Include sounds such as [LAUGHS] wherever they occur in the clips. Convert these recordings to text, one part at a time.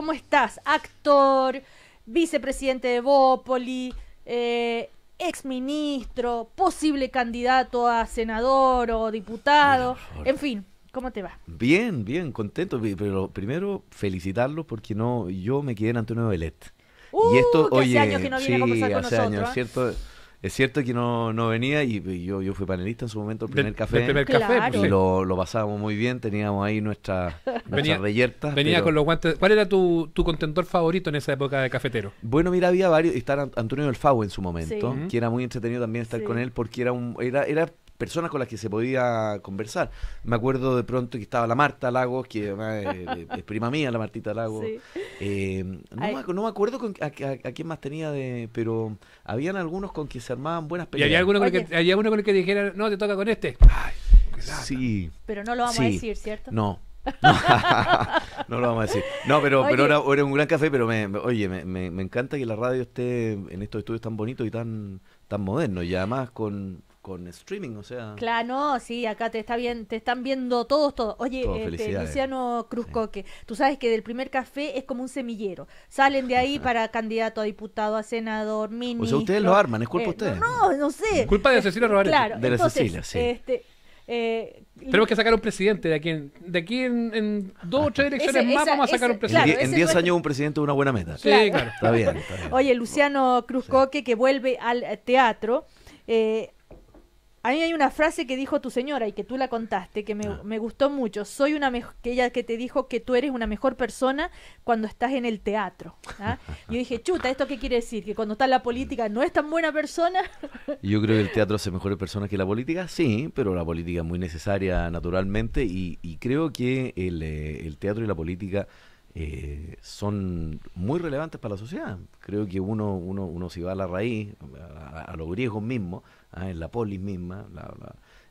¿Cómo estás? Actor, vicepresidente de Bópoli, eh, exministro, posible candidato a senador o diputado, en fin. ¿Cómo te va? Bien, bien, contento. Pero primero felicitarlo porque no, yo me quedé en Antonio Belet. y uh, esto, que oye, hace años que no viene a conversar hace años, ¿eh? ¿cierto? Es cierto que no, no venía y, yo, yo fui panelista en su momento, el primer café. El primer café, pues, lo, lo, pasábamos muy bien, teníamos ahí nuestra, nuestra venía, Venía con los guantes. ¿Cuál era tu, tu favorito en esa época de cafetero? Bueno, mira, había varios. Estaba Antonio del Fau en su momento, que era muy entretenido también estar con él porque era un era, era personas con las que se podía conversar. Me acuerdo de pronto que estaba la Marta Lagos, que es, prima mía, la Martita Lagos. Eh, no, me, acuerdo con, a, quién más tenía, de pero habían algunos con que se armaban buenas peleas. ¿Y había alguno, con el que, había con dijera, no, te toca con este? Ay, sí. Pero no lo vamos a decir, ¿cierto? No, [LAUGHS] no lo vamos a decir. No, pero, pero era, un gran café, pero me, oye, me, me, encanta que la radio esté en estos estudios tan bonitos y tan, tan modernos. Y además con, con streaming, o sea. Claro, no, sí, acá te está bien, te están viendo todos, todos. Oye, este, Luciano Cruzcoque, tú sabes que del primer café es como un semillero. Salen de ahí [LAUGHS] para candidato a diputado, a senador, ministro. O sea, ustedes lo arman, es culpa eh, de ustedes. No, no, sé. Culpa de eh, Cecilia Roberto. Claro, de la Cecilia, sí. Este, eh, Tenemos que sacar un presidente de aquí en, de aquí en, en dos o tres elecciones más vamos a sacar un presidente. en diez años un presidente es una buena meta. Sí, claro. Está, bien, Oye, Luciano Cruzcoque que vuelve al teatro. Eh, a mí hay una frase que dijo tu señora y que tú la contaste, que me, ah. gustó mucho. Soy una que ella que te dijo que tú eres una mejor persona cuando estás en el teatro. ¿ah? Yo dije, chuta, ¿esto qué quiere decir? Que cuando está en la política no es tan buena persona. [LAUGHS] Yo creo que el teatro hace mejores personas que la política, sí, pero la política es muy necesaria naturalmente y, creo que eh, el teatro y la política eh, son muy relevantes para la sociedad. Creo que uno, uno, uno si va a la raíz, a, los griegos mismos, ah, en la polis misma,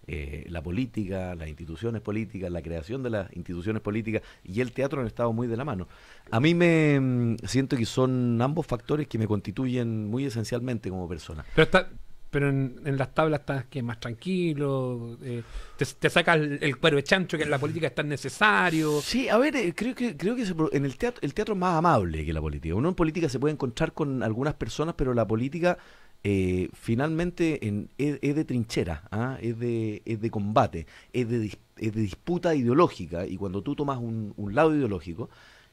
eh, la, política, las instituciones políticas, la creación de las instituciones políticas y el teatro han estado muy de la mano. A mí me mm, siento que son ambos factores que me constituyen muy esencialmente como persona. Pero está, pero en, las tablas estás que más tranquilo, eh, te, sacas el, cuero de chancho que en la política es tan necesario. Sí, a ver, eh, creo que creo que en el teatro el teatro es más amable que la política. Uno en política se puede encontrar con algunas personas, pero la política eh, finalmente es, de trinchera, ¿ah? es, de, es de combate, es de, de disputa ideológica y cuando tú tomas un, lado ideológico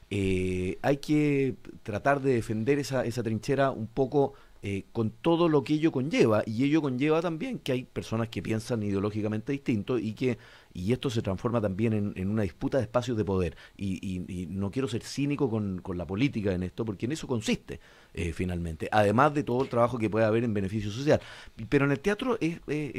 hay que tratar de defender esa, esa trinchera un poco eh, con todo lo que ello conlleva, y ello conlleva también que hay personas que piensan ideológicamente distinto y que y esto se transforma también en, una disputa de espacios de poder. Y, y, no quiero ser cínico con, con, la política en esto, porque en eso consiste eh, finalmente, además de todo el trabajo que puede haber en beneficio social. Pero en el teatro es,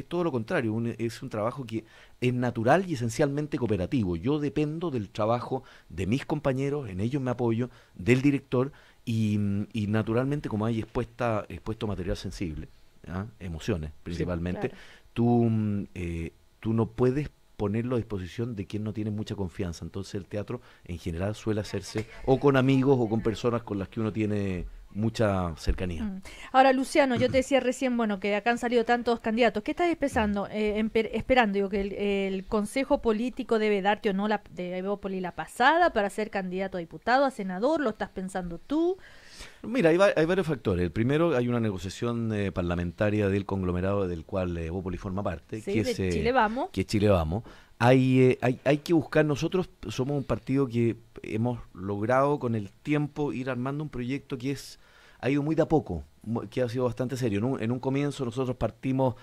todo lo contrario, es un trabajo que es natural y esencialmente cooperativo. Yo dependo del trabajo de mis compañeros, en ellos me apoyo, del director, Mm, y, naturalmente, como hay expuesta, expuesto material sensible, ¿ah? emociones principalmente, tú, mm, eh, tú no puedes ponerlo a disposición de quien no tiene mucha confianza. Entonces el teatro en general suele hacerse o con amigos o con personas con las que uno tiene mucha cercanía. Mm. Ahora, Luciano, yo te decía recién, bueno, que acá han salido tantos candidatos. ¿Qué estás pensando, mm. eh, esperando? Digo, que el, el, Consejo Político debe darte o no la, de la pasada para ser candidato a diputado, a senador, ¿lo estás pensando tú? Mira, hay, varios factores. El primero, hay una negociación eh, parlamentaria del conglomerado del cual eh, forma parte. que se eh, es, Chile Vamos. Hay, eh, hay, hay que buscar, nosotros somos un partido que hemos logrado con el tiempo ir armando un proyecto que es ha ido muy de a poco, que ha sido bastante serio. En un, comienzo nosotros partimos...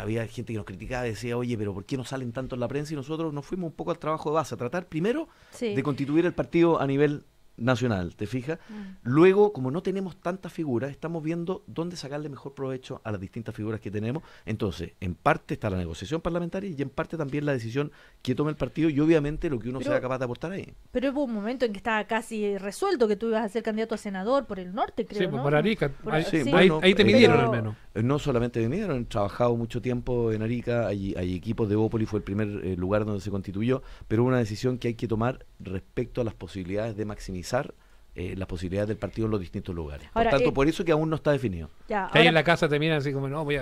había gente que nos criticaba, decía, oye, pero ¿por qué no salen tanto en la prensa? Y nosotros nos fuimos un poco al trabajo de base, a tratar primero de constituir el partido a nivel nacional, ¿te fijas? Mm. Luego, como no tenemos tantas figuras, estamos viendo dónde sacarle mejor provecho a las distintas figuras que tenemos. Entonces, en parte está la negociación parlamentaria y en parte también la decisión que toma el partido y obviamente lo que uno sea capaz de aportar ahí. Pero hubo un momento en que estaba casi resuelto que tú ibas a ser candidato a senador por el norte, creo. Sí, pues, ¿no? por Arica. te midieron al menos. Eh, no solamente vinieron, han trabajado mucho tiempo en Arica, hay, hay equipos de Bópoli, fue el primer eh, lugar donde se constituyó, pero una decisión que hay que tomar respecto a las posibilidades de maximizar eh, las posibilidades del partido en los distintos lugares. por tanto, por eso que aún no está definido. ahí en la casa te miran así como, no, voy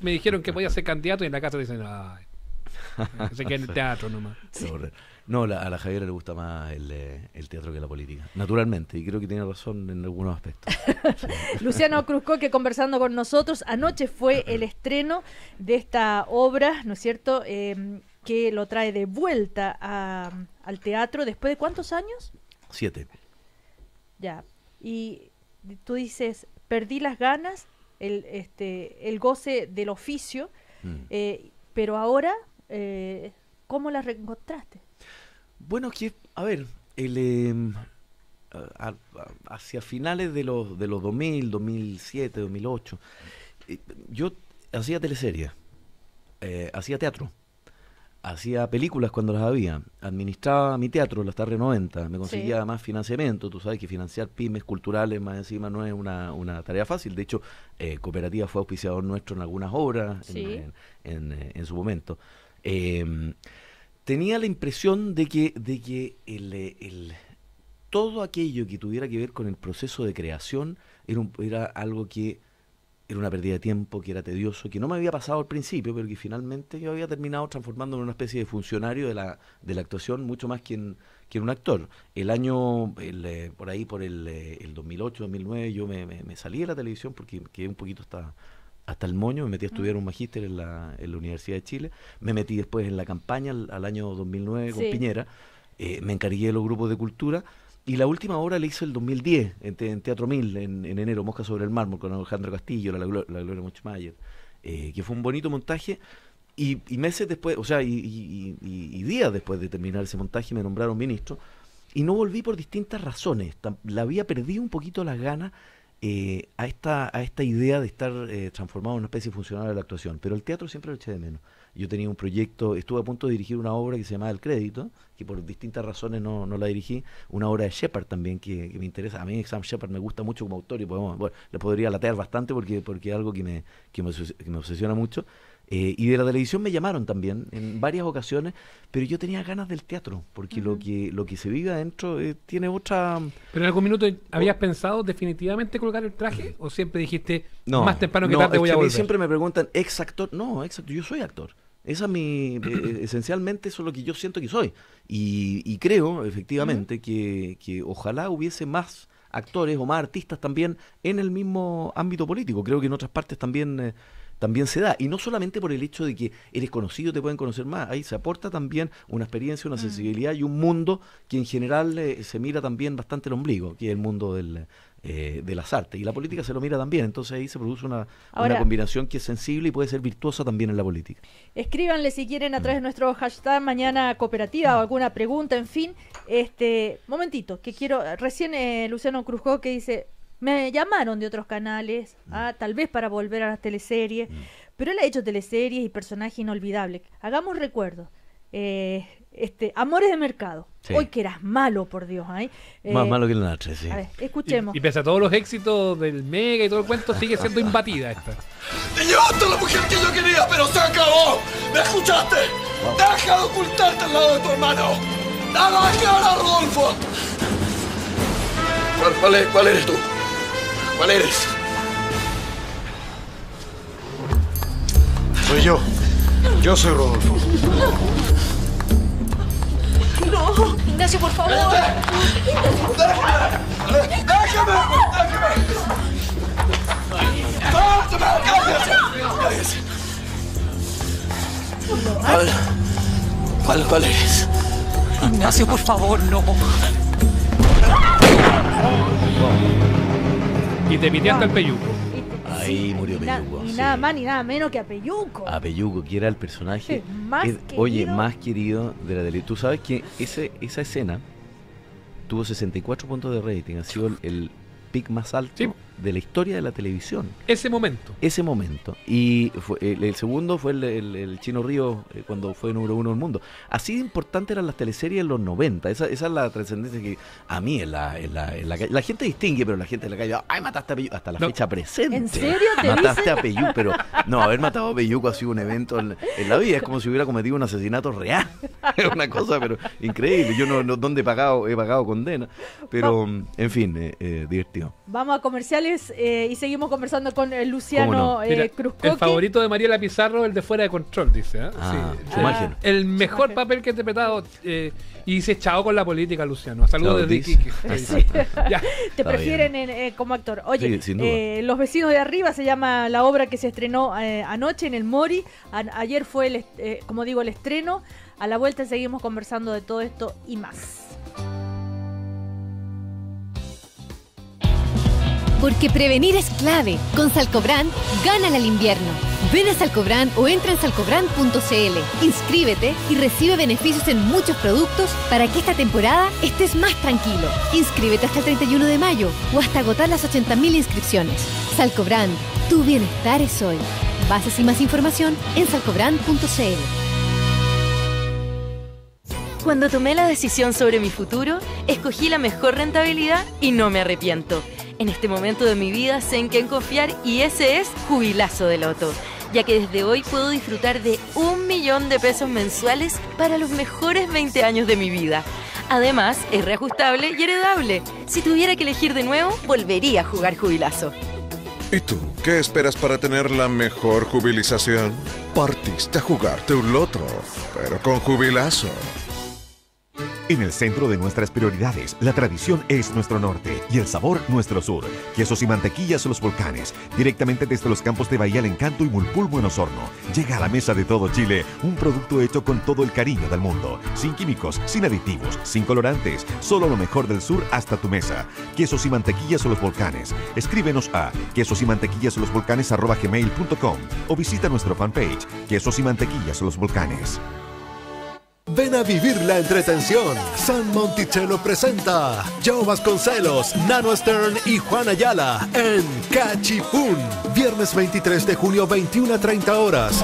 Me dijeron que podía ser candidato y en la casa dicen, no [LAUGHS] Se queda en el teatro nomás. No, a la Javiera le gusta más eh, el, teatro que la política, naturalmente, y creo que tiene razón en algunos aspectos. [LAUGHS] Luciano Cruzco, que conversando con nosotros, anoche fue [COUGHS] el estreno de esta obra, ¿no es cierto?, em, que lo trae de vuelta al teatro después de cuántos años? Siete. Ya, y tú dices, perdí las ganas, el, este, el goce del oficio, mm. eh, pero ahora eh, ¿cómo la reencontraste? Bueno, que, a ver, el, em, hacia finales de los, de los 2000, 2007, 2008, yo hacía teleseries, eh, hacía teatro, hacía películas cuando las había, administraba mi teatro, en las tardes 90, me conseguía más financiamiento, tú sabes que financiar pymes culturales más encima no es una, tarea fácil, de hecho, eh, Cooperativa fue auspiciador nuestro en algunas obras en su momento. Em, tenía la impresión de que, de que el, el, todo aquello que tuviera que ver con el proceso de creación era, era algo que era una pérdida de tiempo, que era tedioso, que no me había pasado al principio, pero que finalmente yo había terminado transformándome en una especie de funcionario de la, de la actuación, mucho más que en, un actor. El año, el, eh, por ahí, por el, eh, el 2008, 2009, yo me, me, salí de la televisión porque un poquito estaba hasta el moño, me metí a ah. estudiar un magíster en la, Universidad de Chile, me metí después en la campaña al, año 2009 con Piñera, eh, me encargué de los grupos de cultura y la última obra la hice el 2010 en, Teatro Mil, en, enero, Mosca sobre el mármol, con Alejandro Castillo, la, Gloria Muchmayer, eh, que fue un bonito montaje. Y, meses después, o sea, y, y, días después de terminar ese montaje, me nombraron ministro. Y no volví por distintas razones. La había perdido un poquito las ganas eh, a, esta, a esta idea de estar eh, transformado en una especie funcional de la actuación. Pero el teatro siempre lo eché de menos. Yo tenía un proyecto, estuve a punto de dirigir una obra que se llamaba El Crédito, que por distintas razones no, no la dirigí, una obra de Shepard también que, que, me interesa. A mí Sam Shepard me gusta mucho como autor y podemos, bueno, le podría latear bastante porque, porque es algo que me, que me, que me obsesiona mucho. Eh, y de la televisión me llamaron también en varias ocasiones, pero yo tenía ganas del teatro, porque lo que lo que se vive adentro eh, tiene otra... ¿Pero en algún minuto habías pensado definitivamente colocar el traje o siempre dijiste, no, más temprano que tarde voy a Siempre me preguntan, ¿ex actor? No, exacto, yo soy actor. Esa es mi, eh, [CLEARS THROAT] esencialmente eso es lo que yo siento que soy. Y, creo, efectivamente, que, que ojalá hubiese más actores o más artistas también en el mismo ámbito político. Creo que en otras partes también también se da. Y no solamente por el hecho de que eres conocido, te pueden conocer más. Ahí se aporta también una experiencia, una mm. sensibilidad y un mundo que en general eh, se mira también bastante el ombligo, que es el mundo eh, de las artes. Y la política se lo mira también. Entonces ahí se produce una, combinación que es sensible y puede ser virtuosa también en la política. Escríbanle si quieren a través de mm. nuestro hashtag mañana cooperativa o alguna pregunta, en fin. Este, momentito, que quiero, recién eh, Luciano Cruzco que dice, me llamaron de otros canales, mm. ah, tal vez para volver a las teleseries, mm. pero él ha hecho teleseries y personajes inolvidables. Hagamos recuerdos. Eh, este, Amores de Mercado. Hoy que eras malo, por Dios. ¿eh? Más eh, malo que el Natre, sí. A escuchemos. Y, pese a todos los éxitos del Mega y todo el cuento, sigue siendo imbatida esta. ¡Te llevaste la mujer que yo quería, pero se acabó! ¿Me escuchaste? ¡Deja de ocultarte al lado de tu hermano! ¡Nada que Rodolfo! ¿Cuál eres tú? ¿Cuál eres? Soy yo. Yo soy Rodolfo. No, Ignacio, por favor. ¡Déjame! ¡Déjame! ¡Déjame! ¡Déjame! ¿Cuál? ¿Cuál, cuál eres? Ignacio, por favor, no. Y te hasta el Peyuco. Ahí murió Peyuco. Ni nada más ni nada menos que a Peyuco. A Peyuco, que era el personaje. Más oye, más querido de la tele. Tú sabes que ese, esa escena tuvo 64 puntos de rating. Ha sido el, pick más alto de la historia de la televisión. Ese momento. Ese momento. Y el, segundo fue el, Chino Río eh, cuando fue número uno del mundo. Así de importante eran las teleseries en los 90. Esa, esa es la trascendencia que a mí en la, gente distingue, pero la gente en la calle. ¡Ay, mataste a Peyú! Hasta la fecha presente. ¿En serio? ¿Te mataste a Peyú, pero no, haber matado a Peyú ha sido un evento en, la vida. Es como si hubiera cometido un asesinato real. [LAUGHS] Es una cosa, pero increíble. Yo no, no donde he pagado, he pagado condena. Pero, en fin, eh, eh, divertido. Vamos a comerciales eh, y seguimos conversando con eh, Luciano no? Eh, el favorito de Mariela Pizarro, el de fuera de control, dice. Ah, ah, el mejor papel que ha interpretado y se chao con la política, Luciano. Saludos de [LAUGHS] Te prefieren como actor. Oye, Los vecinos de arriba se llama la obra que se estrenó anoche en el Mori. ayer fue, el como digo, el estreno. A la vuelta seguimos conversando de todo esto y más. Porque prevenir es clave. Con Salcobran, gánala el invierno. Ven a Salcobran o entra en salcobran.cl. Inscríbete y recibe beneficios en muchos productos para que esta temporada estés más tranquilo. Inscríbete hasta el 31 de mayo o hasta agotar las 80.000 inscripciones. Salcobrand, tu bienestar es hoy. Bases y más información en salcobrand.cl. Cuando tomé la decisión sobre mi futuro, escogí la mejor rentabilidad y no me arrepiento. En este momento de mi vida sé en quién confiar y ese es Jubilazo de Loto, ya que desde hoy puedo disfrutar de un millón de pesos mensuales para los mejores 20 años de mi vida. Además, es reajustable y heredable. Si tuviera que elegir de nuevo, volvería a jugar Jubilazo. ¿Y tú qué esperas para tener la mejor jubilización? Partiste a jugarte un loto, pero con jubilazo. En el centro de nuestras prioridades, la tradición es nuestro norte y el sabor nuestro sur. Quesos y mantequillas los volcanes, directamente desde los campos de Bahía El Encanto y Mulpul Buenos Hornos Llega a la mesa de todo Chile un producto hecho con todo el cariño del mundo, sin químicos, sin aditivos, sin colorantes, solo lo mejor del sur hasta tu mesa. Quesos y mantequillas los volcanes. Escríbenos a quesos y mantequillas los volcanes o visita nuestro fanpage, quesos y mantequillas los volcanes. Ven a vivir la entretención. San Monticello presenta Joe Vasconcelos, Nano Stern y Juan Ayala en Cachipún. Viernes 23 de junio, 21 a 30 horas.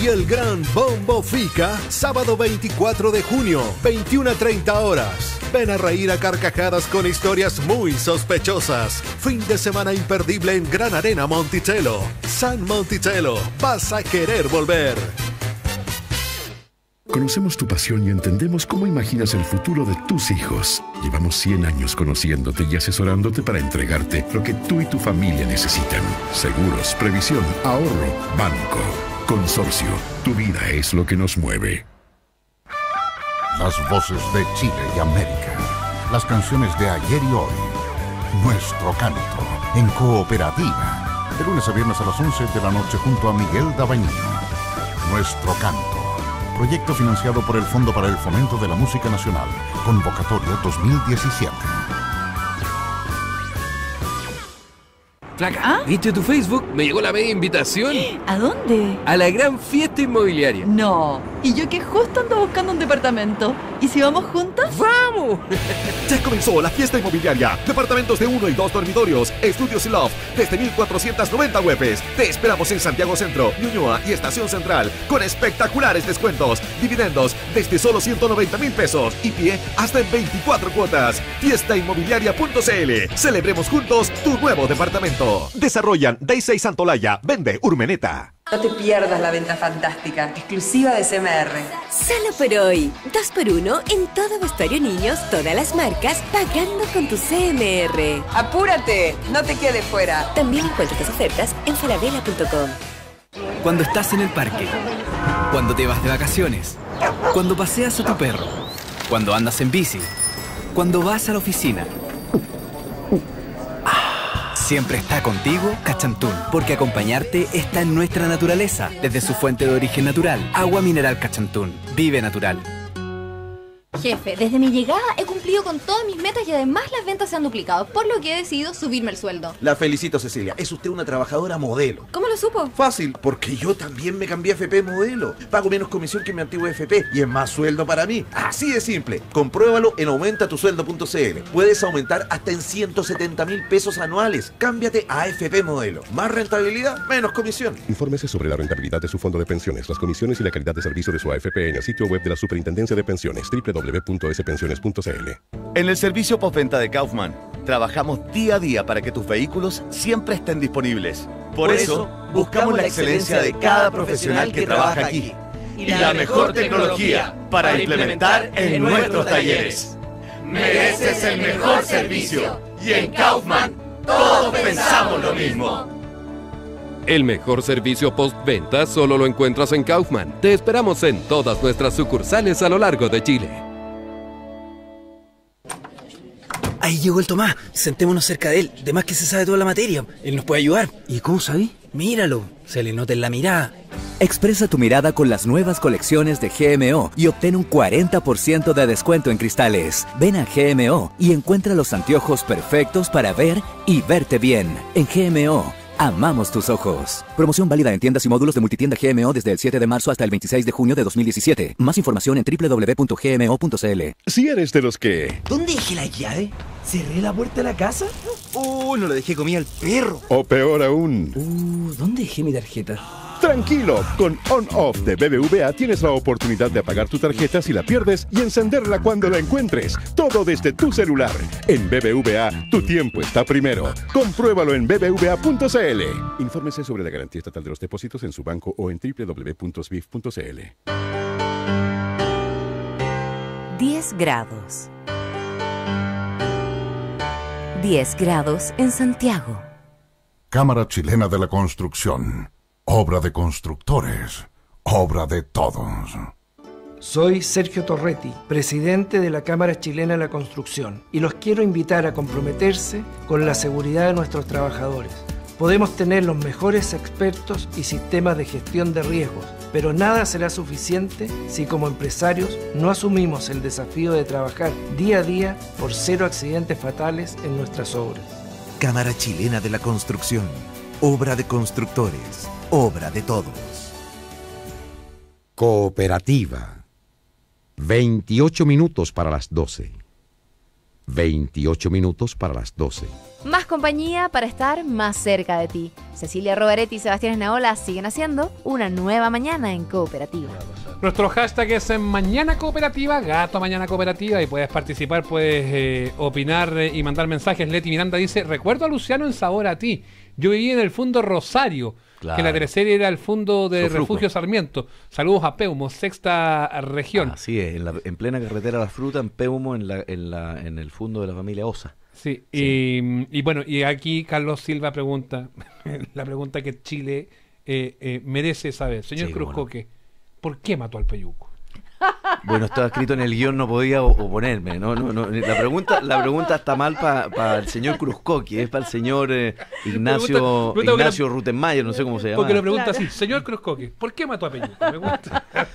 Y el gran Bombo Fica, sábado 24 de junio, 21 a 30 horas. Ven a reír a carcajadas con historias muy sospechosas. Fin de semana imperdible en Gran Arena Monticello. San Monticello, vas a querer volver. Conocemos tu pasión y entendemos cómo imaginas el futuro de tus hijos. Llevamos 100 años conociéndote y asesorándote para entregarte lo que tú y tu familia necesitan. Seguros, previsión, ahorro, banco, consorcio. Tu vida es lo que nos mueve. Las voces de Chile y América. Las canciones de ayer y hoy. Nuestro canto en cooperativa. De lunes a viernes a las 11 de la noche junto a Miguel Dabañón. Nuestro canto Proyecto financiado por el Fondo para el Fomento de la Música Nacional. Convocatoria 2017. Flaca, ¿Ah? ¿viste tu Facebook? Me llegó la media invitación. ¿A dónde? A la gran fiesta inmobiliaria. No, y yo que justo ando buscando un departamento. ¿Y si vamos juntos? ¡Vamos! [LAUGHS] ya comenzó la fiesta inmobiliaria. Departamentos de uno y dos dormitorios, estudios y loft, desde 1490 webes Te esperamos en Santiago Centro, Ñuñoa y Estación Central, con espectaculares descuentos, dividendos desde solo 190 mil pesos y pie hasta en 24 cuotas. Fiestainmobiliaria.cl. Celebremos juntos tu nuevo departamento. Desarrollan Day6 Santolaya, vende Urmeneta. No te pierdas la venta fantástica, exclusiva de CMR. Solo por hoy. 2 por 1 en todo vestuario niños, todas las marcas, pagando con tu CMR. ¡Apúrate! No te quedes fuera. También encuentra tus ofertas en falabella.com. Cuando estás en el parque, cuando te vas de vacaciones, cuando paseas a tu perro, cuando andas en bici, cuando vas a la oficina. Siempre está contigo Cachantún, porque acompañarte está en nuestra naturaleza, desde su fuente de origen natural, agua mineral Cachantún. Vive natural. Jefe, desde mi llegada he cumplido con todas mis metas y además las ventas se han duplicado, por lo que he decidido subirme el sueldo. La felicito, Cecilia. Es usted una trabajadora modelo. ¿Cómo lo supo? Fácil, porque yo también me cambié a FP modelo. Pago menos comisión que mi antiguo FP y es más sueldo para mí. Así de simple. Compruébalo en aumentatusueldo.cl. Puedes aumentar hasta en 170 mil pesos anuales. Cámbiate a FP modelo. Más rentabilidad, menos comisión. Infórmese sobre la rentabilidad de su fondo de pensiones, las comisiones y la calidad de servicio de su AFP en el sitio web de la Superintendencia de Pensiones www www.spensiones.cl. En el servicio postventa de Kaufman, trabajamos día a día para que tus vehículos siempre estén disponibles. Por, Por eso, buscamos la excelencia de cada profesional que trabaja aquí y la mejor tecnología para implementar en nuestros talleres. Mereces el mejor servicio y en Kaufman todos pensamos lo mismo. El mejor servicio postventa solo lo encuentras en Kaufman. Te esperamos en todas nuestras sucursales a lo largo de Chile. Ahí llegó el Tomás. Sentémonos cerca de él. De más que se sabe toda la materia. Él nos puede ayudar. ¿Y cómo sabí? Míralo. Se le nota en la mirada. Expresa tu mirada con las nuevas colecciones de GMO y obtén un 40% de descuento en cristales. Ven a GMO y encuentra los anteojos perfectos para ver y verte bien. En GMO Amamos tus ojos. Promoción válida en tiendas y módulos de multitienda GMO desde el 7 de marzo hasta el 26 de junio de 2017. Más información en www.gmo.cl. Si eres de los que... ¿Dónde dejé la llave? ¿Cerré la puerta de la casa? ¡Uh! no la dejé comida al perro! O peor aún... Uh, ¿dónde dejé mi tarjeta? Tranquilo, con On-Off de BBVA tienes la oportunidad de apagar tu tarjeta si la pierdes y encenderla cuando la encuentres. Todo desde tu celular. En BBVA, tu tiempo está primero. Compruébalo en bbva.cl. Infórmese sobre la garantía estatal de los depósitos en su banco o en www.sbif.cl. 10 grados. 10 grados en Santiago. Cámara Chilena de la Construcción obra de constructores, obra de todos. Soy Sergio Torretti, presidente de la Cámara Chilena de la Construcción, y los quiero invitar a comprometerse con la seguridad de nuestros trabajadores. Podemos tener los mejores expertos y sistemas de gestión de riesgos, pero nada será suficiente si como empresarios no asumimos el desafío de trabajar día a día por cero accidentes fatales en nuestras obras. Cámara Chilena de la Construcción Obra de constructores, obra de todos. Cooperativa. 28 minutos para las 12. 28 minutos para las 12. Más compañía para estar más cerca de ti. Cecilia Roberetti y Sebastián Esnaola siguen haciendo una nueva mañana en Cooperativa. Nuestro hashtag es en Mañana Cooperativa, Gato Mañana Cooperativa, y puedes participar, puedes eh, opinar eh, y mandar mensajes. Leti Miranda dice, recuerdo a Luciano en Sabor a ti. Yo viví en el fondo Rosario, que la tercera era el fondo de Refugio Sarmiento. Saludos a Peumo, sexta región. Así es, en, plena carretera La Fruta, en Peumo, en, en, en el fondo de la familia Osa. Sí, Y, bueno, y aquí Carlos Silva pregunta, [LAUGHS] la pregunta que Chile eh, eh merece saber. Señor Cruzcoque, ¿por qué mató al Peyuco? Bueno, estaba escrito en el guión, no podía oponerme. No, La, pregunta, la pregunta está mal para el señor Cruzcoqui, es para el señor eh, Ignacio, Rutenmayer, no sé cómo se llama. Porque lo pregunta así, señor Cruzcoqui, ¿por qué mató a Peña? [LAUGHS]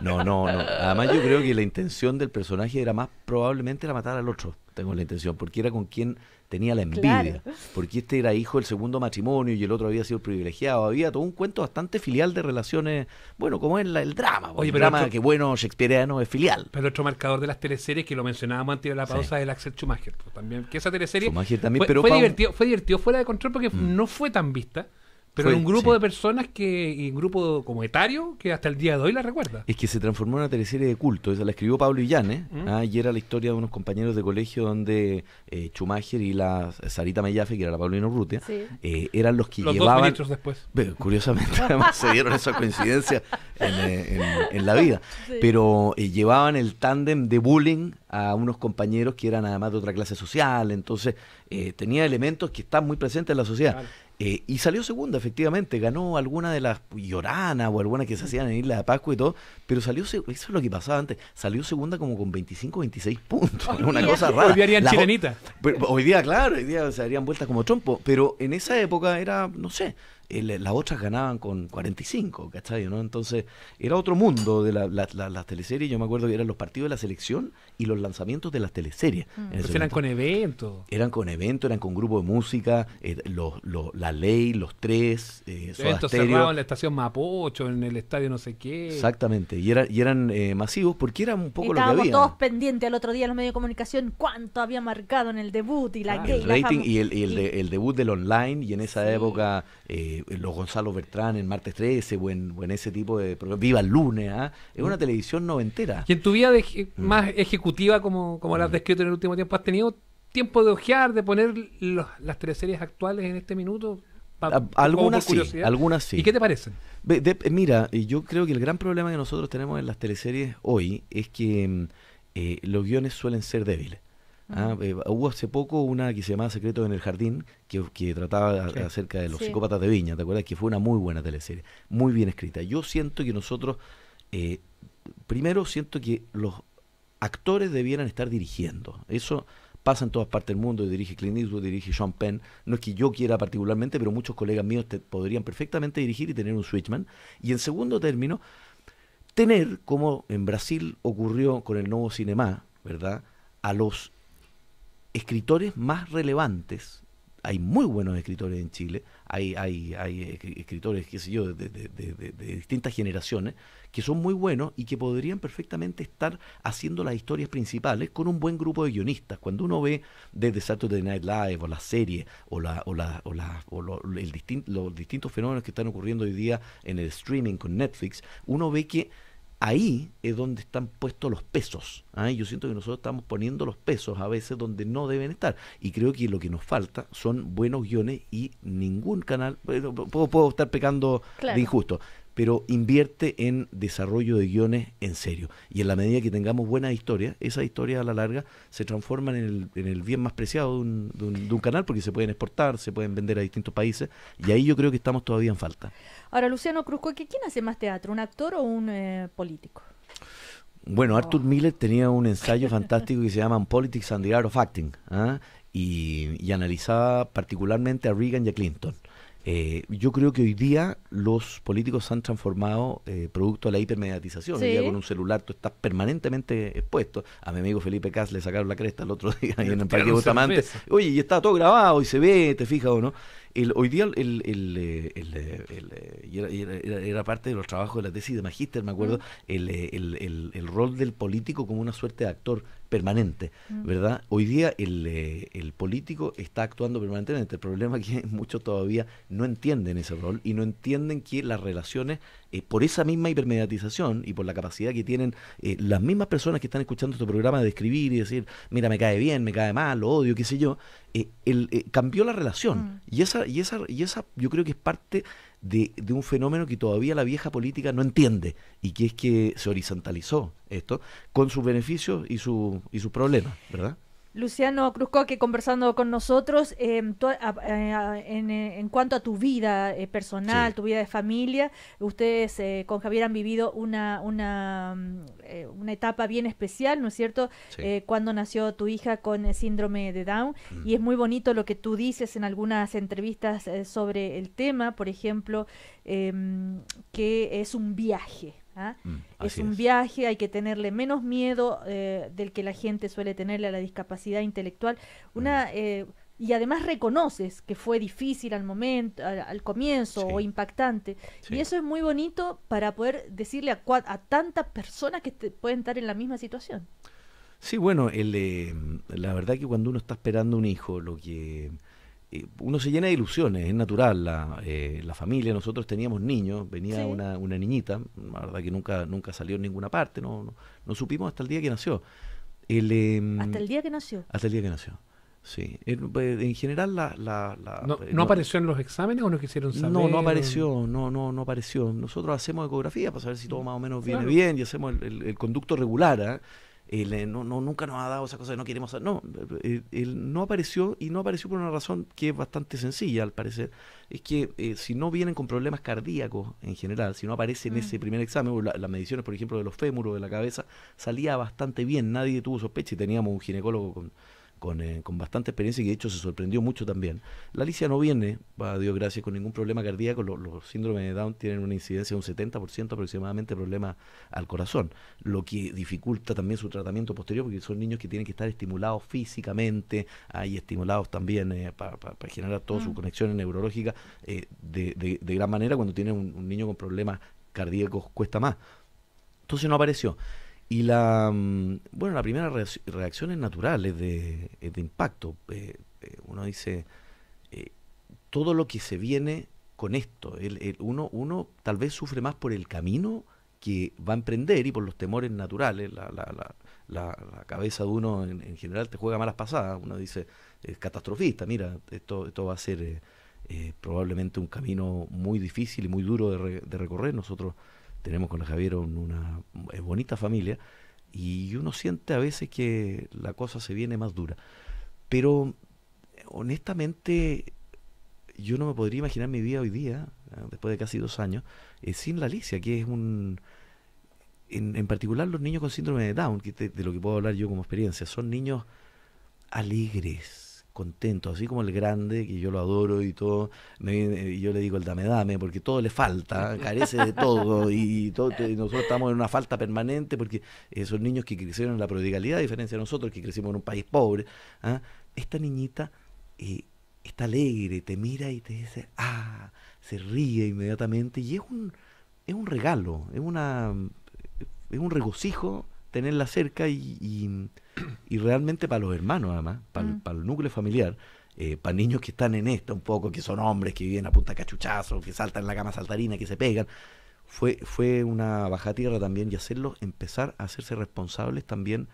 No, no, no. Además yo creo que la intención del personaje era más probablemente la matar al otro, tengo la intención, porque era con quien tenía la envidia, porque este era hijo del segundo matrimonio y el otro había sido privilegiado. Había todo un cuento bastante filial de relaciones, bueno, como es el drama. Pues, Oye, drama que bueno, shakespeareano es filial. Pero otro marcador de las teleseries que lo mencionábamos antes de la pausa es el Axel Schumacher. Pues, también, que esa teleserie fue, pero divertido, fue divertido fuera de control porque mm. no fue tan vista. Pero en un grupo de personas que, y un grupo como etario, que hasta el día de hoy la recuerda. Es que se transformó en una teleserie de culto, esa la escribió Pablo Illane, mm. ¿ah? y era la historia de unos compañeros de colegio donde eh, Schumacher y la Sarita Mellafe, que era la Paulina Urrutia, eh, eran los que llevaban... después. curiosamente, [LAUGHS] además se dieron esas coincidencias eh, en, la vida. [LAUGHS] Pero eh, llevaban el tándem de bullying a unos compañeros que eran además de otra clase social, entonces tenía elementos que están muy presentes en la sociedad. Eh, y salió segunda, efectivamente. Ganó alguna de las lloranas o algunas que se hacían en Isla de Pascua y todo. Pero salió, eso es lo que pasaba antes, salió segunda como con 25, 26 puntos. [LAUGHS] una cosa rara. Hoy día harían chilenita. hoy día, claro, hoy día se darían vueltas como trompo. Pero en esa época era, no sé, las otras ganaban con 45, ¿cachai? ¿no? Entonces era otro mundo de las teleseries. Yo me acuerdo que eran los partidos de la selección y los lanzamientos de las teleseries. Mm. entonces eran con eventos. Eran con eventos, eran con grupos de música, eh, la ley, los tres. Eh, Estos en la estación Mapocho, en el estadio no sé qué. Exactamente, y, era, y eran eh, masivos porque eran un poco y lo que había. Estábamos todos pendientes al otro día en los medios de comunicación cuánto había marcado en el debut y la rating y, el, debut del online y en esa época eh, eh, los Gonzalo Bertrán en Martes 13 o en, ese tipo de programas, Viva el Lunes, ¿ah? es una mm. televisión noventera. Y en tu vida mm. más ejecutiva, como, como la has mm. descrito en el último tiempo, ¿has tenido tiempo de ojear, de poner las teleseries actuales en este minuto? algunas sí, algunas sí. ¿Y qué te parece? Eh, mira, yo creo que el gran problema que nosotros tenemos en las teleseries hoy es que eh, los guiones suelen ser débiles. Ah, eh, hubo hace poco una que se llamaba Secretos en el Jardín, que, trataba acerca de los psicópatas de Viña, ¿te acuerdas? Que fue una muy buena teleserie, muy bien escrita. Yo siento que nosotros, eh, primero siento que los actores debieran estar dirigiendo. Eso pasa en todas partes del mundo, dirige Clint Eastwood, dirige Sean Penn, no es que yo quiera particularmente, pero muchos colegas míos podrían perfectamente dirigir y tener un switchman. Y en segundo término, tener, como en Brasil ocurrió con el nuevo cinema, ¿verdad? A los escritores más relevantes. Hay muy buenos escritores en Chile, hay, hay, hay escritores, qué sé yo, de, distintas generaciones, que son muy buenos y que podrían perfectamente estar haciendo las historias principales con un buen grupo de guionistas. Cuando uno ve desde Saturday Night Live o o, la, o, la, o, la, los distintos fenómenos que están ocurriendo hoy día en el streaming con Netflix, uno ve que ahí es donde están puestos los pesos. ¿ah? Yo siento que nosotros estamos poniendo los pesos a veces donde no deben estar. Y creo que lo que nos falta son buenos guiones y ningún canal. Puedo, puedo estar pecando de injusto pero invierte en desarrollo de guiones en serio. Y en la medida que tengamos buenas historias, esas historias a la larga se transforman en el, en el bien más preciado de un, canal porque se pueden exportar, se pueden vender a distintos países y ahí yo creo que estamos todavía en falta. Ahora, Luciano Cruzco, ¿quién hace más teatro, un actor o un eh, político? Bueno, Arthur oh. Miller tenía un ensayo fantástico que se llama Politics and the Art of Acting ¿ah? y, y analizaba particularmente a Reagan y a Clinton. Eh, yo creo que hoy día los políticos se han transformado eh, producto de la hipermediatización. Hoy día con un celular tú estás permanentemente expuesto. A mi amigo Felipe Cas le sacaron la cresta el otro [LAUGHS] día en el Parque Bustamante. Oye, y está todo grabado y se ve, te fijas o no. El, hoy día era, era, parte de los trabajos de la tesis de Magister, me acuerdo, eh, el, rol del político como una suerte de actor permanente, mm. ¿verdad? Hoy día eh, el, político está actuando permanentemente. El problema es que [LAUGHS] muchos todavía no entienden ese rol y no entienden que las relaciones, eh, por esa misma hipermediatización y por la capacidad que tienen eh, las mismas personas que están escuchando este programa de escribir y decir, mira, me cae bien, me cae mal, odio, qué sé yo, el, cambió la relación. Mm. Y, esa, y, esa, y esa yo creo que es parte de, un fenómeno que todavía la vieja política no entiende y que es que se horizontalizó esto con sus beneficios y, su, y sus problemas, ¿verdad? Luciano Cruzcoque conversando con nosotros em, eh, en, cuanto a tu vida eh, personal, tu vida de familia. Ustedes eh, con Javier han vivido una, una, etapa bien especial, ¿no es cierto? cuando nació tu hija con síndrome de Down. Mm. Y es muy bonito lo que tú dices en algunas entrevistas sobre el tema, por ejemplo, em, que es un viaje, ¿ah? Mm, es un viaje, hay que tenerle menos miedo eh, del que la gente suele tenerle a la discapacidad intelectual. Una, mm. eh, y además reconoces que fue difícil al momento, al, comienzo o impactante. Y eso es muy bonito para poder decirle a, a tantas personas que pueden estar en la misma situación. Sí, bueno, eh, la verdad que cuando uno está esperando un hijo, lo que eh, uno se llena de ilusiones, es natural. La, eh, la familia, nosotros teníamos niños, venía una, una, niñita, la verdad que nunca, nunca salió en ninguna parte, no, no, supimos hasta el día que nació. El, em, ¿Hasta el día que nació? Hasta el día que nació. Sí, eh, pues, en general la... no, apareció en los exámenes o no quisieron saber? No, no apareció, no, no, no apareció. Nosotros hacemos ecografía para saber si todo mm. más o menos viene bien y hacemos el, conducto regular. ¿eh? él no, no, nunca nos ha dado esa cosa que no queremos hacer. No, eh, eh, él, no apareció y no apareció por una razón que es bastante sencilla al parecer. Es que eh, si no vienen con problemas cardíacos en general, si no aparece en ese mm. primer examen, las mediciones por ejemplo de los fémuros, de la cabeza, salía bastante bien, nadie tuvo sospecha y teníamos un ginecólogo con con, eh, con, bastante experiencia y que de hecho se sorprendió mucho también. La Alicia no viene, a Dios gracias, con ningún problema cardíaco. Los, síndromes de Down tienen una incidencia de un 70% aproximadamente de problemas al corazón, lo que dificulta también su tratamiento posterior porque son niños que tienen que estar estimulados físicamente ahí estimulados también eh, para generar todas sus ah. conexiones neurológicas eh, de, gran manera cuando tienen un niño con problemas cardíacos cuesta más. Entonces no apareció. Y la, mm, bueno, la primera reacción es natural, es de, de impacto. Eh, eh, uno dice, eh, todo lo que se viene con esto, el, uno, uno tal vez sufre más por el camino que va a emprender y por los temores naturales, la, la, la, cabeza de uno en, general te juega malas pasadas, uno dice, es catastrofista, mira, esto, esto va a ser probablemente un camino muy difícil y muy duro de, de recorrer, nosotros tenemos con Javier una eh, bonita familia y uno siente a veces que la cosa se viene más dura. Pero honestamente yo no me podría imaginar mi vida hoy día, eh, después de casi dos años, eh, sin la Alicia, que es un... En, en, particular los niños con síndrome de Down, que de lo que puedo hablar yo como experiencia, son niños alegres, contento, así como el grande, que yo lo adoro y todo, yo le digo el dame dame, porque todo le falta, carece de todo, y, nosotros estamos en una falta permanente, porque esos eh, niños que crecieron en la prodigalidad, a diferencia de nosotros que crecimos en un país pobre, ¿ah? esta niñita eh, está alegre, te mira y te dice, ah, se ríe inmediatamente, y es un, es un regalo, es, una, es un regocijo tenerla cerca y, y, realmente para los hermanos, además, para, el mm. núcleo familiar, eh, para niños que están en esto un poco, que son hombres, que viven a punta cachuchazo, que saltan en la cama saltarina, que se pegan, fue, fue una baja tierra también y hacerlos empezar a hacerse responsables también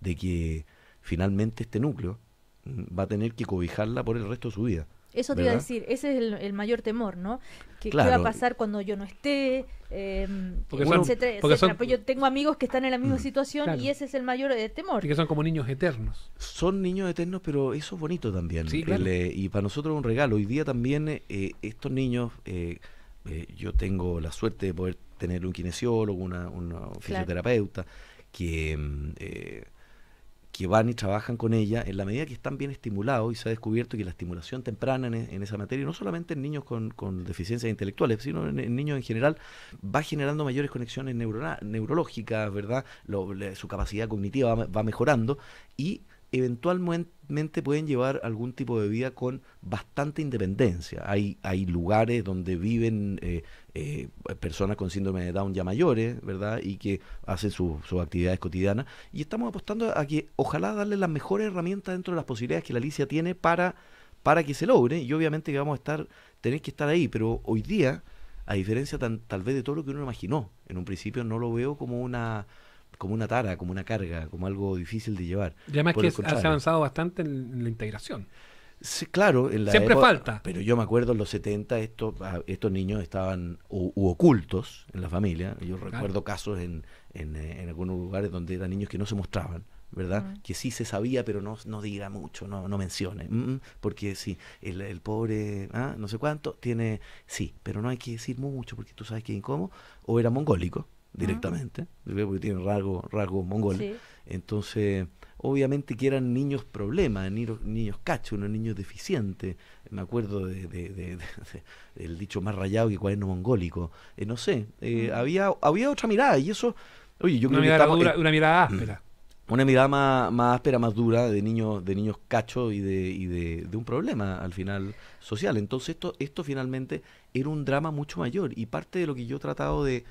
de que finalmente este núcleo mm, va a tener que cobijarla por el resto de su vida. Eso te iba a decir, ese es el, mayor temor, ¿no? ¿Qué, ¿Qué, va a pasar cuando yo no esté? Em, porque pues yo tengo amigos que están en la misma mm. situación y ese es el mayor eh, temor. Y que son como niños eternos. Son niños eternos, pero eso es bonito también. y para nosotros es un regalo. Hoy día también eh, estos niños, eh, yo tengo la suerte de poder tener un kinesiólogo, una, una fisioterapeuta, que mm, que van y trabajan con ella, en la medida que están bien estimulados, y se ha descubierto que la estimulación temprana en, e, esa materia, no solamente en niños con, deficiencias intelectuales, sino en, niños en general, va generando mayores conexiones neurológicas, ¿verdad? su capacidad cognitiva va, mejorando y eventualmente pueden llevar algún tipo de vida con bastante independencia. Hay, hay lugares donde viven eh, eh, personas con síndrome de Down ya mayores, ¿verdad? Y que hacen sus actividades cotidianas. Y estamos apostando a que ojalá darle las mejores herramientas dentro de las posibilidades que la Alicia tiene para, para que se logre. Y obviamente que vamos a estar, tener que estar ahí, pero hoy día, a diferencia tal vez de todo lo que uno imaginó, en un principio no lo veo como una como una tara, como una carga, como algo difícil de llevar. Y además que se ha avanzado bastante en la integración claro, en la siempre falta. Pero yo me acuerdo en los 70 esto, estos niños estaban u, ocultos en la familia. Yo recuerdo casos eh, en, algunos lugares donde eran niños que no se mostraban. ¿Verdad? Que sí se sabía, pero no, no diga mucho, no, no mencione. Mm, mm, porque sí, el, pobre, ¿ah? no sé cuánto, tiene, sí, pero no hay que decir mucho porque tú sabes que incómodo. O era mongólico directamente, porque tiene rasgo rasgo mongol. Entonces, obviamente que eran niños problemas, niños, niños cachos, unos niños deficientes. Me acuerdo de, de, del dicho más rayado que no mongólico. Eh, no sé, eh, mm. había, había otra mirada y eso, yo una mirada dura, una mirada eh, áspera. [CLEARS THROAT] Una mirada más, áspera, más dura de niños, de niños cachos y, de, y de, un problema al final social. Entonces esto, esto finalmente era un drama mucho mayor y parte de lo que yo he tratado de,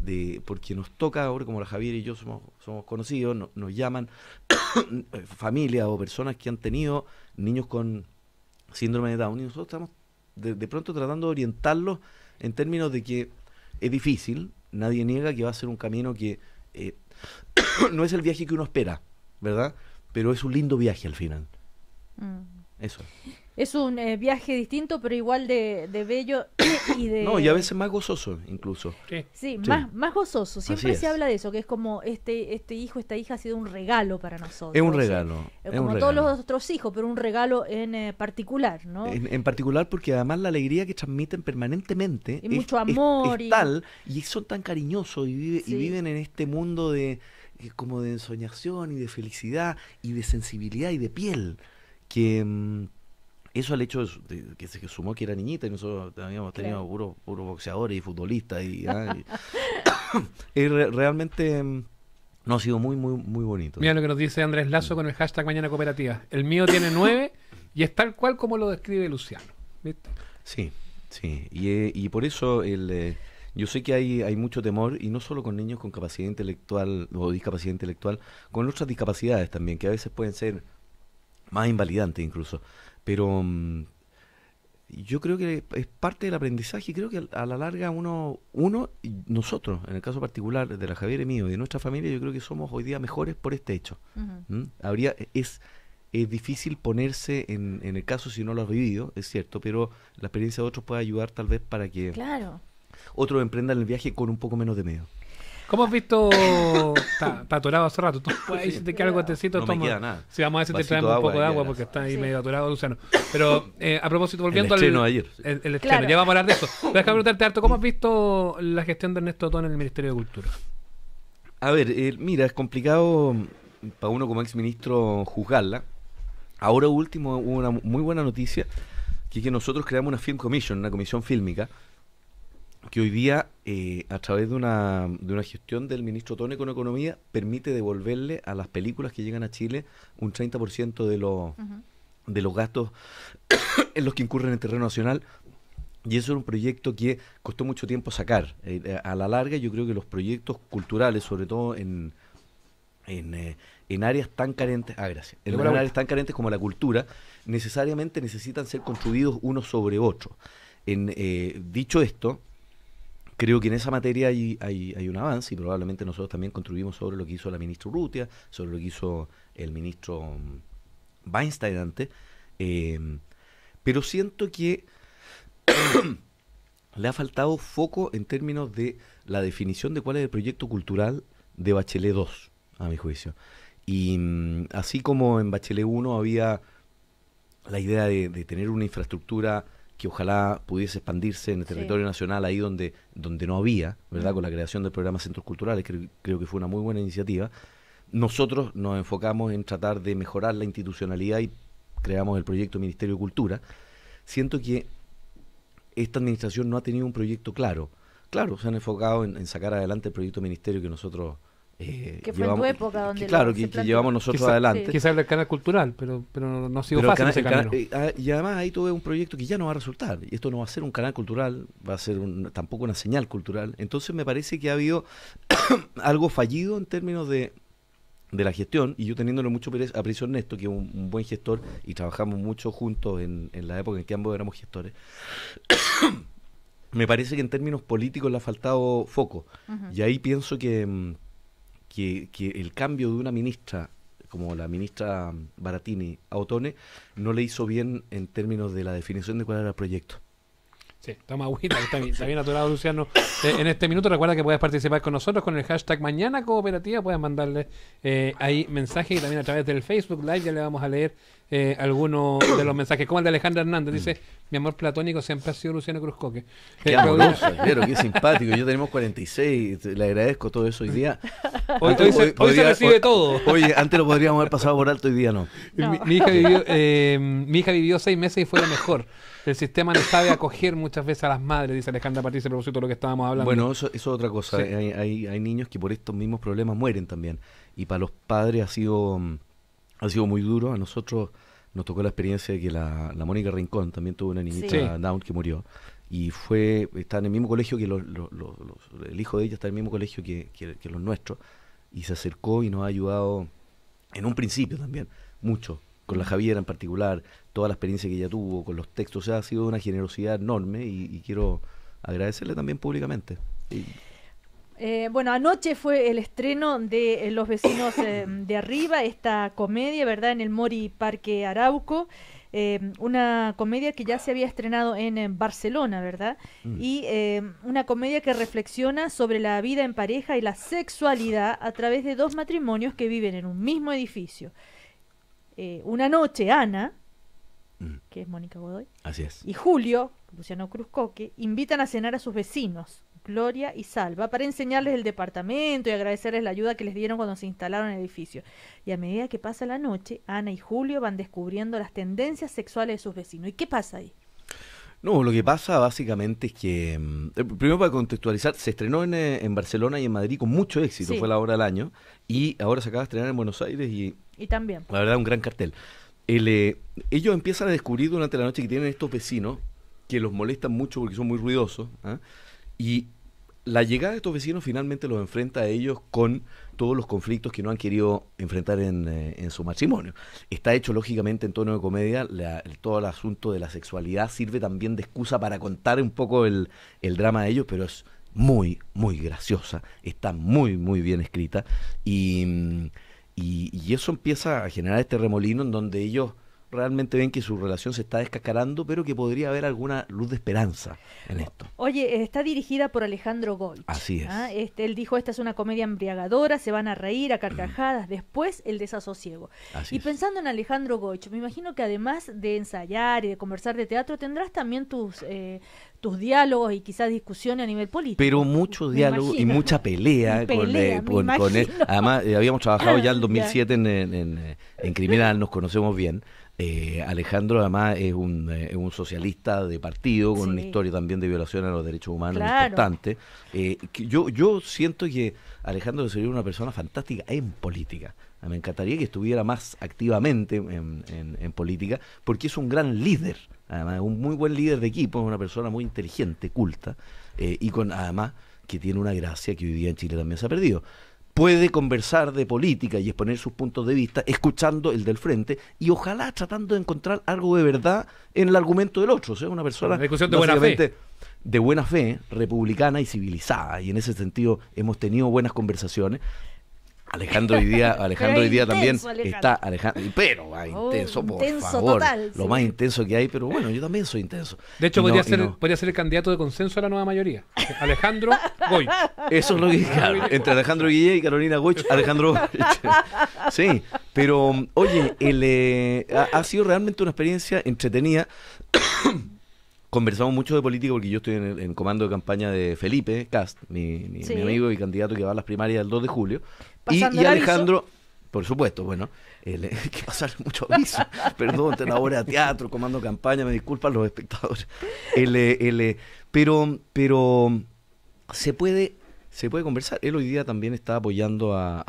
de porque nos toca ahora, como la Javier y yo somos, somos conocidos, nos llaman [COUGHS] eh, familias o personas que han tenido niños con síndrome de Down y nosotros estamos de, pronto tratando de orientarlos en términos de que es difícil, nadie niega que va a ser un camino que eh, [COUGHS] no es el viaje que uno espera, ¿verdad? Pero es un lindo viaje al final. Mm. Eso es un eh, viaje distinto, pero igual de, bello [COUGHS] y de... No, y a veces más gozoso incluso. Sí, Más, más gozoso. Siempre se habla de eso, que es como este, este hijo, esta hija ha sido un regalo para nosotros. Es un regalo. Eh, como todos los otros hijos, pero un regalo en eh, particular, ¿no? En, particular porque además la alegría que transmiten permanentemente... mucho amor. y... tal, y son tan cariñosos y, viven en este mundo de como de ensoñación y de felicidad y de sensibilidad y de piel que... Mm, eso al hecho de que se sumó que era niñita y nosotros habíamos tenido puros boxeadores y futbolistas y, [LAUGHS] ah, [COUGHS] realmente mm, no ha sido muy muy muy bonito. Mira lo que nos dice Andrés Lazo con el hashtag Mañana Cooperativa. El mío tiene [COUGHS] nueve y es tal cual como lo describe Luciano. ¿Viste? Sí, sí. Y, eh, y por eso el, eh, yo sé que hay, hay mucho temor, y no solo con niños con capacidad intelectual o discapacidad intelectual, con otras discapacidades también, que a veces pueden ser más invalidantes incluso. Pero mm, yo creo que es parte del aprendizaje y creo que a la larga uno, uno nosotros, en el caso particular de la Javier y mío y de nuestra familia, yo creo que somos hoy día mejores por este hecho. Habría, es, es difícil ponerse en, el caso si no lo has vivido, es cierto, pero la experiencia de otros puede ayudar tal vez para que otros emprendan el viaje con un poco menos de miedo. ¿Cómo has visto? está, hace rato. Tú puedes [LAUGHS] decirte que algo tecito no toma. nada. Si vamos a decirte traemos un poco de agua porque está ahí medio aturado, Luciano. Pero eh, a propósito, volviendo el al. Ayer. El, el estreno, ya vamos a hablar de eso. Pero déjame [LAUGHS] preguntarte harto, ¿cómo has visto la gestión de Ernesto Otón en el Ministerio de Cultura? A ver, eh, mira, es complicado mm, para uno como exministro juzgarla. Ahora último hubo una muy buena noticia, que es que nosotros creamos una Film Commission, una comisión fílmica, que hoy día, eh, a través de una, de una gestión del ministro Tone con Economía, permite devolverle a las películas que llegan a Chile un 30% de, los de los gastos [COUGHS] en los que incurren en terreno nacional. Y eso es un proyecto que costó mucho tiempo sacar. Eh, eh, a la larga, yo creo que los proyectos culturales, sobre todo en, en, áreas tan carentes, ah, gracias, en áreas tan carentes como la cultura, necesariamente necesitan ser construidos uno sobre otro. En, dicho esto, creo que en esa materia hay, un avance y probablemente nosotros también contribuimos sobre lo que hizo la ministra Urrutia, sobre lo que hizo el ministro mm, Weinstein antes. Em, pero siento que [COUGHS] le ha faltado foco en términos de la definición de cuál es el proyecto cultural de Bachelet 2, a mi juicio. Y mm, así como en Bachelet 1 había la idea de tener una infraestructura que ojalá pudiese expandirse en el territorio nacional, ahí donde, donde no había, ¿verdad? Con la creación del programa Centros Culturales, creo que fue una muy buena iniciativa. Nosotros nos enfocamos en tratar de mejorar la institucionalidad y creamos el proyecto Ministerio de Cultura. Siento que esta administración no ha tenido un proyecto claro. Claro, se han enfocado en sacar adelante el proyecto Ministerio que nosotros eh, que fue tu época donde que, claro que, llevamos nosotros adelante quizás el canal cultural pero no ha sido fácil ese canal, eh, ah, y además ahí tuve un proyecto que ya no va a resultar y esto no va a ser un canal cultural va a ser tampoco una señal cultural entonces me parece que ha habido [COUGHS] algo fallido en términos de de la gestión, y yo teniéndolo mucho A aprecio Ernesto, que es un, buen gestor, y trabajamos mucho juntos en, la época en que ambos éramos gestores, [COUGHS] me parece que en términos políticos le ha faltado foco. Y ahí pienso que mm, que, el cambio de una ministra como la ministra Baratini a Otone, no le hizo bien en términos de la definición de cuál era el proyecto. Sí, toma agüita, [LAUGHS] está bien, atorado Luciano. Eh, en este minuto recuerda que puedes participar con nosotros con el hashtag Mañana Cooperativa, puedes mandarle eh, ahí mensaje y también a través del Facebook Live ya le vamos a leer eh, algunos de los [CLEARS THROAT] mensajes, como el de Alejandra Hernández, dice, mi amor platónico siempre ha sido Luciano Cruzcoque. Qué pero eh, qué simpático, yo tenemos 46, le agradezco todo eso hoy día. [LAUGHS] Hoy, se, recibe todo. [LAUGHS] Oye, antes lo podríamos haber pasado por alto, hoy día no. Eh, mi, hija vivió, seis meses y fue lo mejor. El sistema no sabe acoger muchas veces a las madres, dice Alejandra Patricia, a propósito lo que estábamos hablando. Bueno, eso, es otra cosa. hay niños que por estos mismos problemas mueren también. Y para los padres ha sido mm, ha sido muy duro. A nosotros nos tocó la experiencia de que la, la Mónica Rincón también tuvo una niñita down que murió. Y fue, está en el mismo colegio que los, el hijo de ella está en el mismo colegio que, los nuestros. Y se acercó y nos ha ayudado en un principio también, mucho con la mm. Javiera en particular, toda la experiencia que ella tuvo, con los textos, o sea, ha sido una generosidad enorme y, y quiero agradecerle también públicamente. Y, eh, bueno, anoche fue el estreno de eh, Los vecinos eh, de arriba, esta comedia, ¿verdad? En el Mori Parque Arauco. una comedia que ya se había estrenado en, Barcelona, ¿verdad? Mm. Y una comedia que reflexiona sobre la vida en pareja y la sexualidad a través de dos matrimonios que viven en un mismo edificio. una noche, Ana, mm. que es Mónica Godoy, y Julio, Luciano Cruzcoque, invitan a cenar a sus vecinos Gloria y Salva para enseñarles el departamento y agradecerles la ayuda que les dieron cuando se instalaron en el edificio. Y a medida que pasa la noche, Ana y Julio van descubriendo las tendencias sexuales de sus vecinos. ¿Y qué pasa ahí? No, lo que pasa básicamente es que, mm, eh, primero para contextualizar, se estrenó en, eh, en, Barcelona y en Madrid con mucho éxito, fue la hora del año, y ahora se acaba de estrenar en Buenos Aires y... Y también. La verdad, un gran cartel. El, eh, ellos empiezan a descubrir durante la noche que tienen estos vecinos que los molestan mucho porque son muy ruidosos. ¿ah? Y la llegada de estos vecinos finalmente los enfrenta a ellos con todos los conflictos que no han querido enfrentar en, eh, su matrimonio. Está hecho lógicamente en tono de comedia, todo el asunto de la sexualidad sirve también de excusa para contar un poco el, drama de ellos, pero es muy, muy graciosa, está muy, muy bien escrita y, mm, y eso empieza a generar este remolino en donde ellos realmente ven que su relación se está descascarando pero que podría haber alguna luz de esperanza en esto. Oye, eh, está dirigida por Alejandro Gold. Así es. ¿ah? Este, él dijo, esta es una comedia embriagadora, se van a reír a carcajadas, mm. después el desasosiego. y pensando en Alejandro Golcho, me imagino que además de ensayar y de conversar de teatro, tendrás también tus... Eh, tus diálogos y quizás discusiones a nivel político. Pero mucho diálogo y mucha pelea, [LAUGHS] eh, con, él. Además, habíamos trabajado ya [LAUGHS] en 2007 en Criminal, nos conocemos bien. Eh, Alejandro además es eh, un, socialista de partido con una historia también de violación a los derechos humanos importante. Eh, yo, yo siento que Alejandro sería una persona fantástica en política. Ah, me encantaría que estuviera más activamente en, política porque es un gran líder, además un muy buen líder de equipo, es una persona muy inteligente, culta y con además que tiene una gracia que hoy día en Chile también se ha perdido puede conversar de política y exponer sus puntos de vista escuchando el del frente y ojalá tratando de encontrar algo de verdad en el argumento del otro. O sea, una persona de buena fe. de buena fe, republicana y civilizada. Y en ese sentido hemos tenido buenas conversaciones. Alejandro hoy día, Alejandro hoy también está Alejandro, pero va oh, intenso, por favor, lo más intenso que hay, pero bueno, yo también soy intenso. De hecho, podría, ser, el candidato de consenso a la nueva mayoría. Alejandro Goy. Eso es lo que entre Alejandro Guille y Carolina Goich, Alejandro [LAUGHS] Sí, pero oye, eh, ha sido realmente una experiencia entretenida conversamos mucho de política porque yo estoy en, comando de campaña de Felipe Cast, mi, amigo y candidato que va a las primarias el 2 de julio. y, Alejandro, por supuesto, bueno, hay [LAUGHS] que pasarle mucho aviso. [LAUGHS] Perdón, la obra de teatro, comando campaña, me disculpan los espectadores. Eh, eh, pero, pero se puede se puede conversar. Él hoy día también está apoyando a,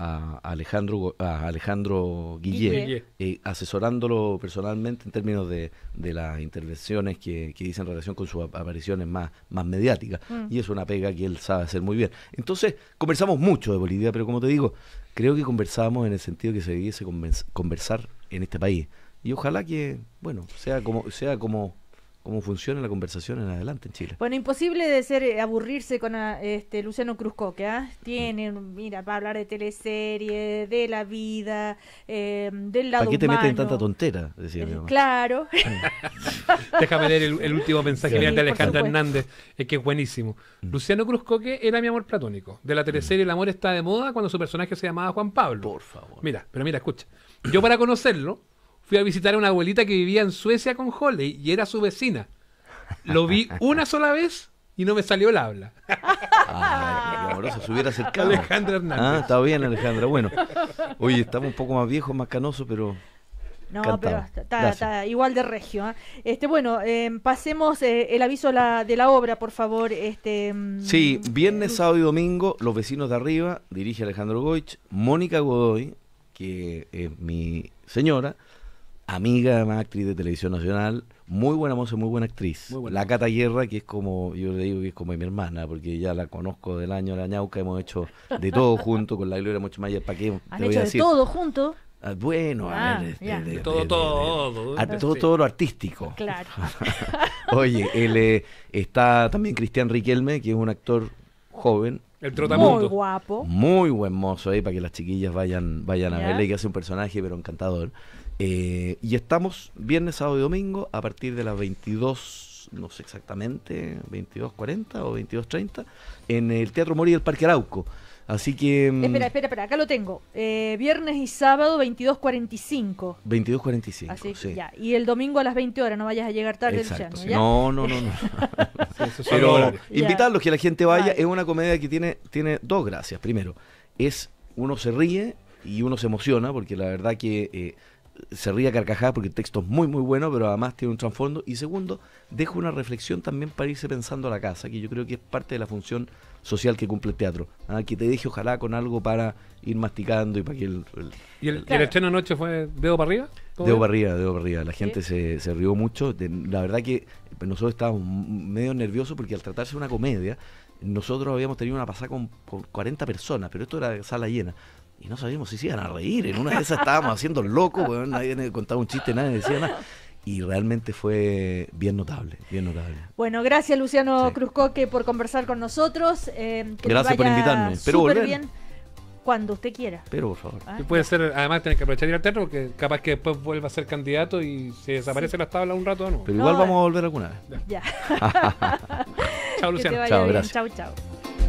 Alejandro a Alejandro Guillé, eh, asesorándolo personalmente en términos de, las intervenciones que, que dice en relación con sus apariciones más, más mediáticas. Mm. Y es una pega que él sabe hacer muy bien. Entonces, conversamos mucho de Bolivia, pero como te digo, creo que conversamos en el sentido que se debiese conversar en este país. Y ojalá que, bueno, sea como, sea como cómo funciona la conversación en adelante en Chile. Bueno, imposible de ser eh, aburrirse con ah, este Luciano Cruzcoque, ¿ah? tiene, mm. mira, para hablar de teleserie, de la vida, em, del lado ¿Para qué te meten tanta tontera? Decía eh, claro. [LAUGHS] Déjame leer el, último mensaje de Alejandra Hernández, es que es buenísimo. Mm. Luciano Cruzcoque era mi amor platónico. De la teleserie mm. El amor está de moda cuando su personaje se llamaba Juan Pablo. Por favor. Mira, pero mira, escucha. Yo para conocerlo fui a visitar a una abuelita que vivía en Suecia con Holly y era su vecina. Lo vi [LAUGHS] una sola vez y no me salió el habla. Ay, se hubiera acercado. Alejandra Hernández. Ah, está bien, Alejandra. Bueno, oye, estamos un poco más viejos, más canosos, pero no, pero está, igual de regio. ¿eh? Este, bueno, em, pasemos eh, el aviso de la obra, por favor. Este, em, sí, viernes, sábado y domingo, Los Vecinos de Arriba, dirige Alejandro Goich, Mónica Godoy, que es mi señora, amiga, además, actriz de Televisión Nacional, muy buena moza, muy buena actriz. La Cata Guerra, que es como, yo le digo que es como mi hermana, porque ya la conozco del año de la ñauca, hemos hecho de todo [LAUGHS] junto, con la Gloria ¿para que ah, ah, eh, de todo junto? bueno, de, todo, todo, todo, todo lo artístico. Claro. [LAUGHS] Oye, él eh, está también Cristian Riquelme, que es un actor joven, el Muy guapo. Muy buen mozo ahí para que las chiquillas vayan, vayan a verle, que hace un personaje, pero encantador. Eh, y estamos viernes, sábado y domingo a partir de las 22, no sé exactamente, 22.40 o 22.30, en el Teatro Mori del Parque Arauco. Así que... Mm, espera, espera, espera, acá lo tengo. Eh, viernes y sábado 22.45. 22.45. sí. Y el domingo a las 20 horas, no vayas a llegar tarde, Exacto, Luciano. No, no, no. no. [LAUGHS] Pero invitarlos, que la gente vaya. Es una comedia que tiene, tiene dos gracias. Primero, es uno se ríe y uno se emociona, porque la verdad que eh, se ríe a carcajadas porque el texto es muy, muy bueno, pero además tiene un trasfondo. Y segundo, dejo una reflexión también para irse pensando a la casa, que yo creo que es parte de la función social que cumple el teatro. ¿ah? Que te deje ojalá con algo para ir masticando y para que el... ¿Y el, estreno anoche fue dedo para arriba? Dedo para arriba, dedo para arriba. La gente se, se, rió mucho. la verdad que nosotros estábamos medio nerviosos porque al tratarse de una comedia, nosotros habíamos tenido una pasada con, con 40 personas, pero esto era sala llena y no sabíamos si se iban a reír. En una de esas estábamos haciendo loco, bueno, nadie contaba un chiste, nadie decía nada. Y realmente fue bien notable, bien notable. Bueno, gracias Luciano Cruzcoque por conversar con nosotros. Eh, gracias por invitarme. Pero volver. Bien cuando usted quiera. Pero por favor. Ah, puede ser, además tiene que aprovechar y ir al teatro porque capaz que después vuelva a ser candidato y se desaparece la las tablas un rato o no. Pero igual vamos a eh. volver alguna vez. Ya. [LAUGHS] [LAUGHS] chao Luciano. Chao, gracias. Chao, chao.